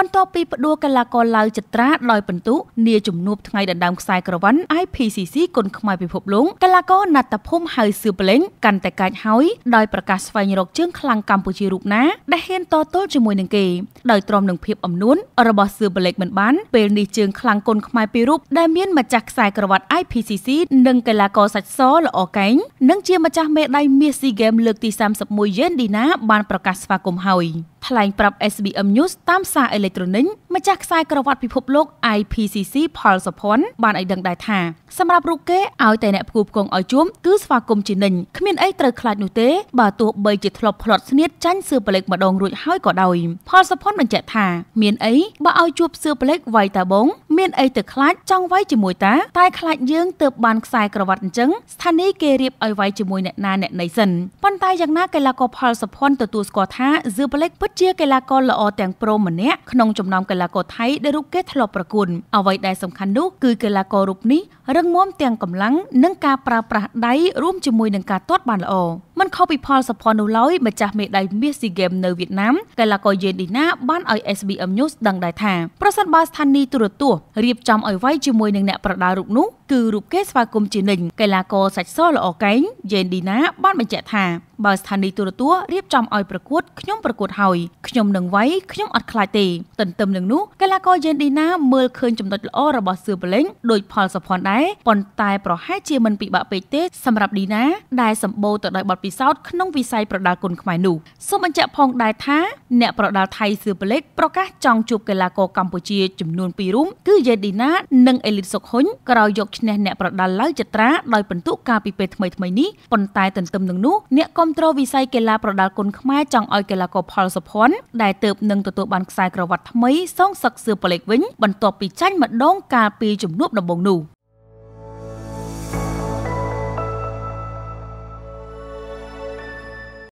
បន្ទាប់ពីផ្ដួលកីឡាករឡាវចត្រាដោយពិន្ទុនាជំនួបថ្ងៃដណ្ដើមខ្សែក្រវ៉ាន់ IPCC គុណខ្មែរពិភពលោកកីឡាករណាត់តាភូមិហៅសឿបលេងកាន់តែកាចហើយដោយប្រកាសស្វែងរកជើងខ្លាំងកម្ពុជារូបណាដែលហ៊ានតទល់ជាមួយនឹងគេដោយទ្រាំនឹងភាពអំនួនរបស់សឿបលេងមិនបានពេលនេះជើងខ្លាំងគុណខ្មែរពីររូបដែលមានម្ចាស់ខ្សែក្រវ៉ាត់ IPCC និងកីឡាករសាច់សល្អកែងនិងជាម្ចាស់មេដៃមាសស៊ីហ្គេមលើកទី31យេនឌីណាបានប្រកាសស្វាគមន៍ហើយថ្លែងប្រាប់ SBM News តាមសារអេເລັກត្រូនិកម្ចាស់ខ្សែក្រវ៉ាត់ពិភពលោក IPCC ផលសុភ័ណ្ឌបានឲ្យដឹងដែរថាសម្រាប់រូបគេឲ្យតែអ្នកផ្គូផ្គងឲ្យជួមគឺស្វាគមន៍ជានិញគ្មានអីត្រូវខ្លាចនោះទេបើទោះបីជាធ្លាប់ផ្លត់ស្នៀតចាញ់សឿប្លែកម្ដងរួចហើយក៏ដោយផលសុភ័ណ្ឌបញ្ជាក់ថាមានអីបើឲ្យជួបសឿប្លែកវាយតាបង មានអីទៅខ្លាចចង់វាយជាមួយតាតែខ្លាចយើងទៅបានខ្សែក្រវ៉ាត់អញ្ចឹងស្ថានីយ៍គេរៀបឲ្យវាយជាមួយអ្នកណាអ្នកណីសិនប៉ុន្តែយ៉ាងណាកីឡាករផលសុភ័ណ្ឌទទួលស្គាល់ថាសឿប្លែកពិតជាកីឡាករល្អទាំងប្រុសម្នាក់ក្នុងចំណោមកីឡាករថៃដែលរូបគេធ្លាប់ប្រគួនអ្វីដែលសំខាន់នោះគឺកីឡាកររូបនេះរឹងមាំទាំងកម្លាំងនិងការប្រើប្រាស់ដៃរួមជាមួយនឹងការទាត់បានល្អមិនខុសពីផលសផននោះឡើយម្ចាស់មេដាយមាសស៊ីហ្គេមនៅវៀតណាមកីឡាករយេនឌីណាបានឲ្យ SBM News ដឹងដែរថាប្រសិនបើស្ថានីយ៍ទូរទស្សន៍រៀបចំឲ្យໄວជាមួយនឹងអ្នកប្រដាល់រូបនោះគឺរូបគេស្វាគមន៍ជានិញកីឡាករសាច់សល្អកែងយេនឌីណាបានបញ្ជាក់ថាបើស្ថានីយទូរទស្សន៍រៀបចំឲ្យប្រកួតខ្ញុំប្រកួត ហើយខ្ញុំនឹងវាយខ្ញុំអត់ខ្លាចទេទន្ទឹមនឹងនោះកីឡាករយេនឌីណាមើលឃើញចំណុចល្អរបស់សឿបលេងដោយផលសុផាន់ដែរប៉ុន្តែប្រហែលជាមិនពិបាកពេកទេសម្រាប់ឌីណាដែលសម្បូរទៅដោយបទពិសោធន៍ក្នុងវិស័យប្រដាល់គុនខ្មែរនោះសូមបញ្ជាក់ផងដែរថាអ្នកប្រដាល់ថៃសឿបលេងប្រកាសចង់ជួបកីឡាករកម្ពុជាចំនួន2រូបគឺយេនឌីណានិងអេលីតសុកហ៊ុនក្រោយយកឈ្នះអ្នកប្រដាល់ឡាវចត្រាដោយពិន្ទុការពីពេលថ្មីៗនេះប៉ុន្តែទន្ទឹមនឹងនោះអ្នកគាំមទ្រវិស័យកីឡាប្រដាល់គុនខ្មែរចង់ឲ្យកីឡាករផលសុភ័ណ្ឌដែលទើបនឹងទទួលបានខ្សែក្រវ៉ាត់ថ្មីសងសឹកសឿប៉ូលិចវិញបន្ទាប់ពីចាញ់ម្ដងកាលពីជំនួបដំបូងនោះ